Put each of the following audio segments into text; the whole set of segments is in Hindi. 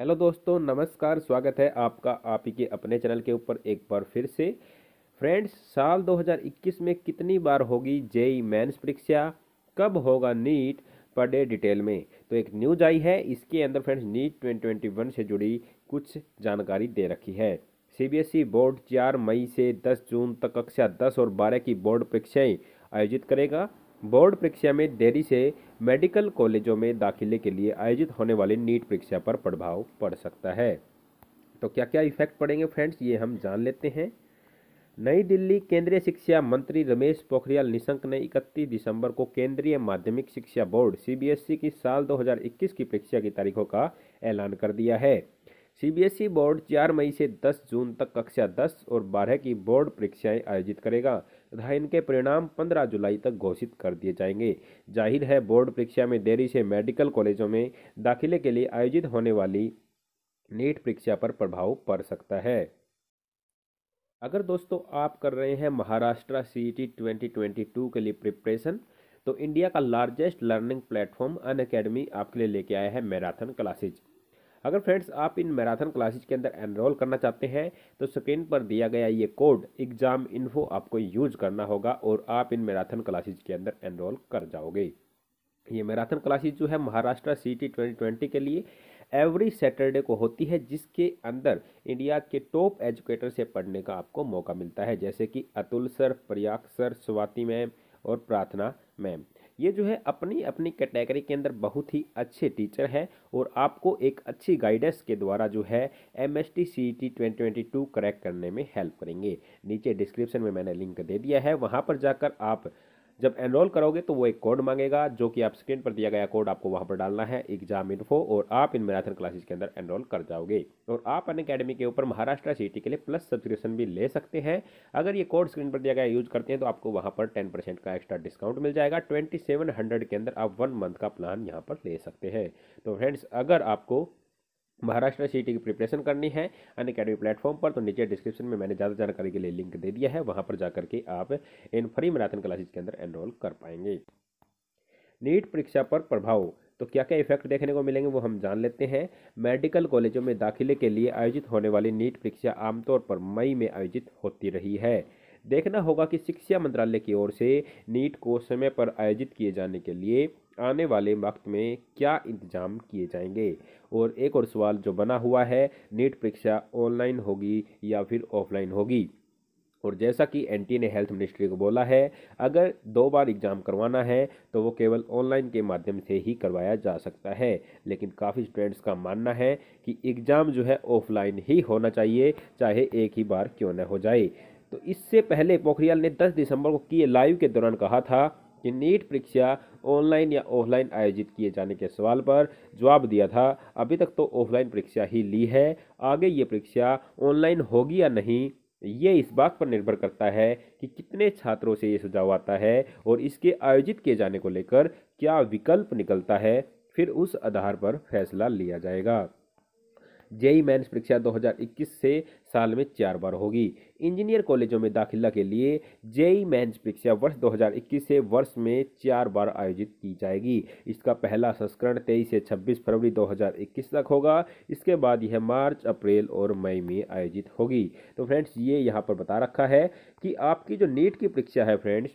हेलो दोस्तों नमस्कार स्वागत है आपका आप ही के अपने चैनल के ऊपर एक बार फिर से फ्रेंड्स साल 2021 में कितनी बार होगी जेई मेंस परीक्षा कब होगा नीट पर डे डिटेल में तो एक न्यूज आई है इसके अंदर फ्रेंड्स नीट 2021 से जुड़ी कुछ जानकारी दे रखी है सीबीएसई बोर्ड चार मई से दस जून तक कक्षा दस और बारह की बोर्ड परीक्षाएँ आयोजित करेगा बोर्ड परीक्षा में देरी से मेडिकल कॉलेजों में दाखिले के लिए आयोजित होने वाली नीट परीक्षा पर प्रभाव पड़ सकता है तो क्या क्या इफेक्ट पड़ेंगे फ्रेंड्स ये हम जान लेते हैं नई दिल्ली केंद्रीय शिक्षा मंत्री रमेश पोखरियाल निशंक ने 31 दिसंबर को केंद्रीय माध्यमिक शिक्षा बोर्ड सीबीएसई की साल 2021 की परीक्षा की तारीखों का ऐलान कर दिया है सीबीएसई बोर्ड 4 मई से 10 जून तक कक्षा 10 और 12 की बोर्ड परीक्षाएं आयोजित करेगा तथा इनके परिणाम 15 जुलाई तक घोषित कर दिए जाएंगे जाहिर है बोर्ड परीक्षा में देरी से मेडिकल कॉलेजों में दाखिले के लिए आयोजित होने वाली नीट परीक्षा पर प्रभाव पड़ सकता है अगर दोस्तों आप कर रहे हैं महाराष्ट्र सी e टी के लिए प्रिपरेशन तो इंडिया का largest learning platform Unacademy आपके लिए लेके आया है मैराथन क्लासेज अगर फ्रेंड्स आप इन मैराथन क्लासेज के अंदर एनरोल करना चाहते हैं तो स्क्रीन पर दिया गया ये कोड एग्ज़ाम इन्फो आपको यूज करना होगा और आप इन मैराथन क्लासेज के अंदर एनरोल कर जाओगे ये मैराथन क्लासेज जो है Maharashtra C T twenty twenty के लिए एवरी सैटरडे को होती है जिसके अंदर इंडिया के टॉप एजुकेटर से पढ़ने का आपको मौका मिलता है जैसे कि Atul sir Prayag sir Swati ma'am और प्रार्थना मैम ये जो है अपनी अपनी कैटेगरी के अंदर बहुत ही अच्छे टीचर हैं और आपको एक अच्छी गाइडेंस के द्वारा जो है M S T C T twenty twenty two करने में हेल्प करेंगे नीचे डिस्क्रिप्शन में मैंने लिंक दे दिया है वहाँ पर जाकर आप जब एनरोल करोगे तो वो एक कोड मांगेगा जो कि आप स्क्रीन पर दिया गया कोड आपको वहाँ पर डालना है एग्जाम इन्फो और आप इन मैराथन क्लासेज के अंदर एनरोल कर जाओगे और आप अन अकेडमी के ऊपर महाराष्ट्र सिटी के लिए प्लस सब्सक्रिप्शन भी ले सकते हैं अगर ये कोड स्क्रीन पर दिया गया यूज करते हैं तो आपको वहाँ पर टेन परसेंट का एक्स्ट्रा डिस्काउंट मिल जाएगा ट्वेंटी सेवन हंड्रेड के अंदर आप वन मंथ का प्लान यहाँ पर ले सकते हैं तो फ्रेंड्स अगर आपको महाराष्ट्र सी की प्रिपरेशन करनी है अन अकेडमी प्लेटफॉर्म पर तो नीचे डिस्क्रिप्शन में मैंने ज़्यादा जानकारी के लिए लिंक दे दिया है वहाँ पर जाकर के आप इन फ्री मैराथन क्लासेज के अंदर एनरोल कर पाएंगे नीट परीक्षा पर प्रभाव तो क्या क्या इफेक्ट देखने को मिलेंगे वो हम जान लेते हैं मेडिकल कॉलेजों में दाखिले के लिए आयोजित होने वाली नीट परीक्षा आमतौर पर मई में आयोजित होती रही है देखना होगा कि शिक्षा मंत्रालय की ओर से नीट को समय पर आयोजित किए जाने के लिए आने वाले वक्त में क्या इंतजाम किए जाएंगे और एक और सवाल जो बना हुआ है नीट परीक्षा ऑनलाइन होगी या फिर ऑफलाइन होगी और जैसा कि एनटी ने हेल्थ मिनिस्ट्री को बोला है अगर दो बार एग्ज़ाम करवाना है तो वो केवल ऑनलाइन के माध्यम से ही करवाया जा सकता है लेकिन काफ़ी स्टूडेंट्स का मानना है कि एग्ज़ाम जो है ऑफलाइन ही होना चाहिए चाहे एक ही बार क्यों न हो जाए तो इससे पहले पोखरियाल ने 10 दिसंबर को किए लाइव के दौरान कहा था कि नीट परीक्षा ऑनलाइन या ऑफलाइन आयोजित किए जाने के सवाल पर जवाब दिया था अभी तक तो ऑफलाइन परीक्षा ही ली है आगे ये परीक्षा ऑनलाइन होगी या नहीं ये इस बात पर निर्भर करता है कि कितने छात्रों से ये सुझाव आता है और इसके आयोजित किए जाने को लेकर क्या विकल्प निकलता है फिर उस आधार पर फैसला लिया जाएगा जेई मैंस परीक्षा 2021 से साल में चार बार होगी इंजीनियर कॉलेजों में दाखिला के लिए जेई मैंस परीक्षा वर्ष 2021 से वर्ष में चार बार आयोजित की जाएगी इसका पहला संस्करण 23 से 26 फरवरी 2021 तक होगा इसके बाद यह मार्च अप्रैल और मई में आयोजित होगी तो फ्रेंड्स ये यहाँ पर बता रखा है कि आपकी जो नीट की परीक्षा है फ्रेंड्स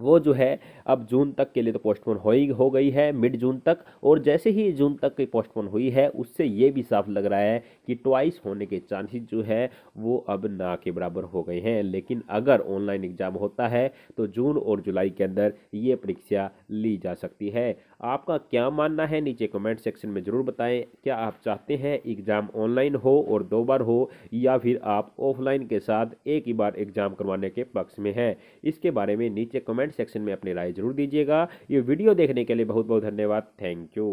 वो जो है अब जून तक के लिए तो पोस्टपोन हो ही हो गई है मिड जून तक और जैसे ही जून तक की पोस्टपोन हुई है उससे ये भी साफ लग रहा है कि ट्वाइस होने के चांसेस जो है वो अब ना के बराबर हो गए हैं लेकिन अगर ऑनलाइन एग्ज़ाम होता है तो जून और जुलाई के अंदर ये परीक्षा ली जा सकती है आपका क्या मानना है नीचे कमेंट सेक्शन में ज़रूर बताएं क्या आप चाहते हैं एग्ज़ाम ऑनलाइन हो और दो बार हो या फिर आप ऑफलाइन के साथ एक ही बार एग्ज़ाम करवाने के पक्ष में हैं इसके बारे में नीचे कमेंट सेक्शन में अपनी राय ज़रूर दीजिएगा ये वीडियो देखने के लिए बहुत बहुत धन्यवाद थैंक यू